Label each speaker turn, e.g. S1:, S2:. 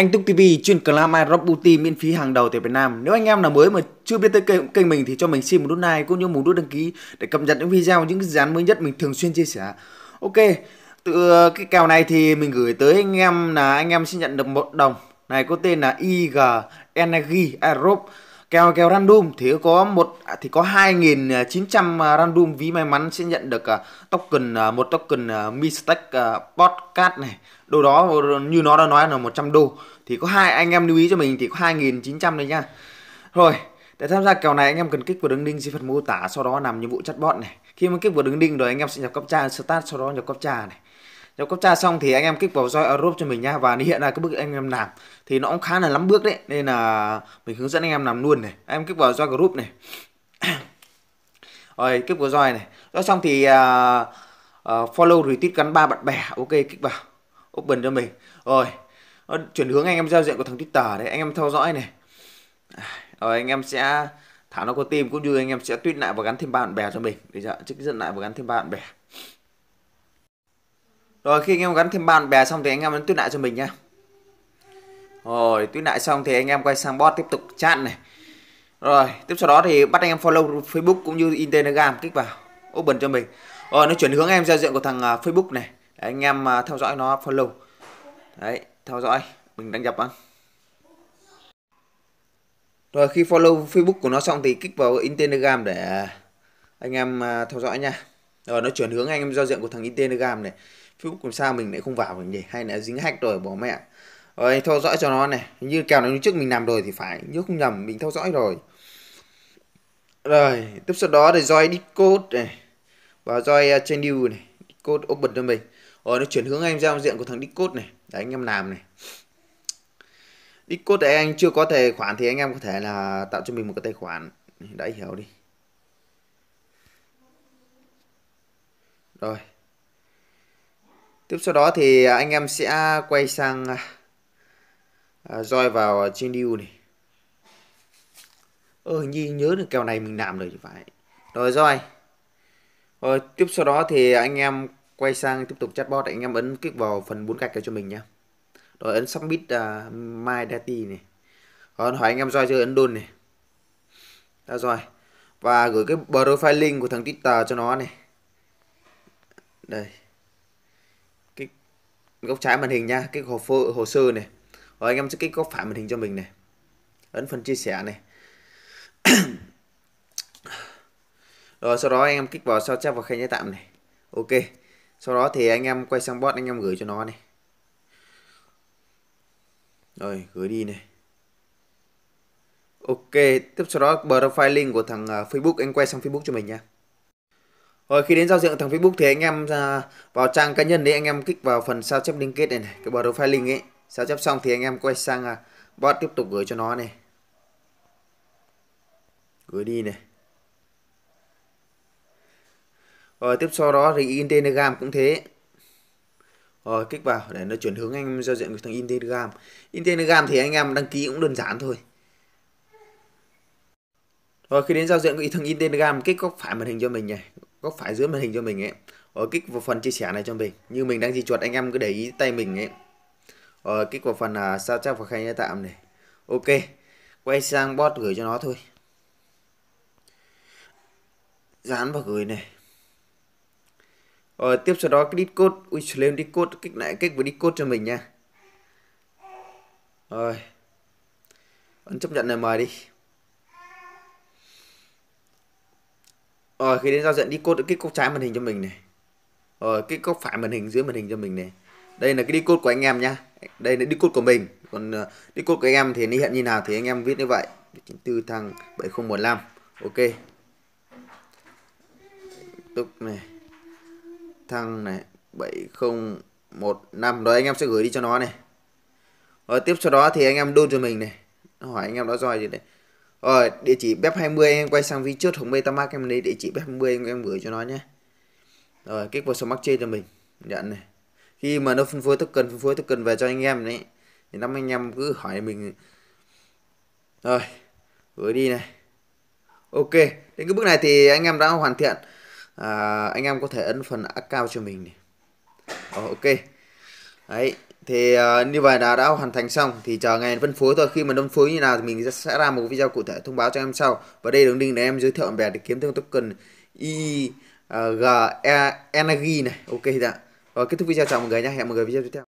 S1: Anh Túc TV chuyên club Arab Beauty miễn phí hàng đầu tại Việt Nam. Nếu anh em nào mới mà chưa biết tới kênh, kênh mình thì cho mình xin một nút like cũng như một nút đăng ký để cập nhật những video, những dự án mới nhất mình thường xuyên chia sẻ. Ok, từ cái kèo này thì mình gửi tới anh em là anh em sẽ nhận được một đồng. Này có tên là IG Energy Aerobe kèo kèo random thì có một à, thì có 2.900 à, à, random ví may mắn sẽ nhận được token một token Mistake podcast này đồ đó như nó đã nói là 100 đô thì có hai anh em lưu ý cho mình thì có 2.900 đấy nha rồi để tham gia kèo này anh em cần kích vào đường link dưới phần mô tả sau đó làm nhiệm vụ chatbot này khi mà kích vào đường link rồi anh em sẽ nhập cấp trà start sau đó nhập cấp trà này nếu cấp tra xong thì anh em kích vào join group cho mình nha và hiện là cái bước anh em làm thì nó cũng khá là lắm bước đấy nên là mình hướng dẫn anh em làm luôn này anh em kích vào join group này rồi kích vào join này rồi xong thì uh, uh, follow retweet gắn ba bạn bè ok kích vào open cho mình rồi chuyển hướng anh em giao diện của thằng Twitter đấy anh em theo dõi này rồi anh em sẽ thả nó có tim cũng như anh em sẽ tweet lại và gắn thêm ba bạn bè cho mình để dạ, trích dẫn lại và gắn thêm ba bạn bè rồi khi anh em gắn thêm bạn bè xong thì anh em ấn tuyết lại cho mình nhá. Rồi tuyết lại xong thì anh em quay sang bot tiếp tục chặn này. Rồi tiếp sau đó thì bắt anh em follow Facebook cũng như Instagram kích vào open cho mình. Rồi nó chuyển hướng em giao diện của thằng à, Facebook này. Đấy, anh em à, theo dõi nó follow. Đấy, theo dõi, mình đăng nhập anh. Rồi khi follow Facebook của nó xong thì kích vào Instagram để à, anh em theo dõi nha rồi ờ, nó chuyển hướng anh em giao diện của thằng instagram này Facebook làm sao mình lại không vào mình để hay là dính hack rồi bỏ mẹ rồi ờ, theo dõi cho nó này như kèo này trước mình làm rồi thì phải nhớ không nhầm mình theo dõi rồi rồi tiếp sau đó thì join discord này và join uh, à, channel này discord open cho mình rồi ờ, nó chuyển hướng anh em giao diện của thằng discord này để anh em làm này discord để anh chưa có tài khoản thì anh em có thể là tạo cho mình một cái tài khoản đã hiểu đi Rồi. Tiếp sau đó thì à, anh em sẽ quay sang à, à roi vào trên điêu này. ơ hình như nhớ được kèo này mình làm rồi thì phải. Rồi roi. Rồi tiếp sau đó thì anh em quay sang tiếp tục chatbot anh em ấn kích vào phần bốn gạch này cho mình nhá Rồi ấn submit uh, my data này. còn hỏi anh em roi chơi ấn đôn này. Đã rồi. Và gửi cái profile link của thằng Twitter cho nó này đây cái góc trái màn hình nha cái hồ phơ hồ sơ này rồi anh em sẽ kích góc phải màn hình cho mình này ấn phần chia sẻ này rồi sau đó anh em kích vào sao chép vào khay nhái tạm này ok sau đó thì anh em quay sang bot anh em gửi cho nó này rồi gửi đi này ok tiếp sau đó profile link của thằng à, facebook anh quay sang facebook cho mình nha rồi khi đến giao diện thằng Facebook thì anh em à, vào trang cá nhân đấy anh em kích vào phần sao chép liên kết này, này cái profile link ấy. Sao chép xong thì anh em quay sang à, bot tiếp tục gửi cho nó này. Gửi đi này. Rồi tiếp sau đó thì in Telegram cũng thế. Rồi kích vào để nó chuyển hướng anh em giao diện của thằng in Telegram. thì anh em đăng ký cũng đơn giản thôi. Rồi khi đến giao diện của thằng in kích góc phải màn hình cho mình nhỉ góc phải dưới màn hình cho mình ấy rồi kích vào phần chia sẻ này cho mình như mình đang di chuột anh em cứ để ý tay mình ấy rồi kích vào phần là sao chắc và khay tạm này ok quay sang bot gửi cho nó thôi dán và gửi này rồi tiếp sau đó cái Discord ui lên Discord kích lại kích đi Discord cho mình nha rồi ấn chấp nhận lời mời đi rồi khi đến giao diện đi cốt cái cốc trái màn hình cho mình này rồi cái cốc phải màn hình dưới màn hình cho mình này đây là cái đi cốt của anh em nhá đây là đi cốt của mình còn ờ, đi cốt của anh em thì nó hiện như nào thì anh em viết như vậy 94 thằng 7015 ok túc này thằng này 7015 rồi anh em sẽ gửi đi cho nó này rồi tiếp sau đó thì anh em đun cho mình này hỏi anh em đó rồi gì đấy rồi, ờ, địa chỉ BEP20 em quay sang ví trước Hồng Mê Tamac em lấy địa chỉ BEP20 em, em gửi cho nó nhé. Rồi, kích vào số mắc trên cho mình. Nhận này. Khi mà nó phân phối token, phân phối token về cho anh em đấy. Thì năm anh em cứ hỏi mình. Rồi, gửi đi này. Ok, đến cái bước này thì anh em đã hoàn thiện. À, anh em có thể ấn phần account cho mình này. Ờ, ok. Đấy, thì uh, như vậy là đã hoàn thành xong thì chờ ngày phân phối thôi khi mà phân phối như nào thì mình sẽ ra một video cụ thể thông báo cho em sau và đây đường link để em giới thiệu bạn bè để kiếm thêm token y ờ, g e energy này ok dạ rồi kết thúc video chào mọi người nha hẹn mọi người video tiếp theo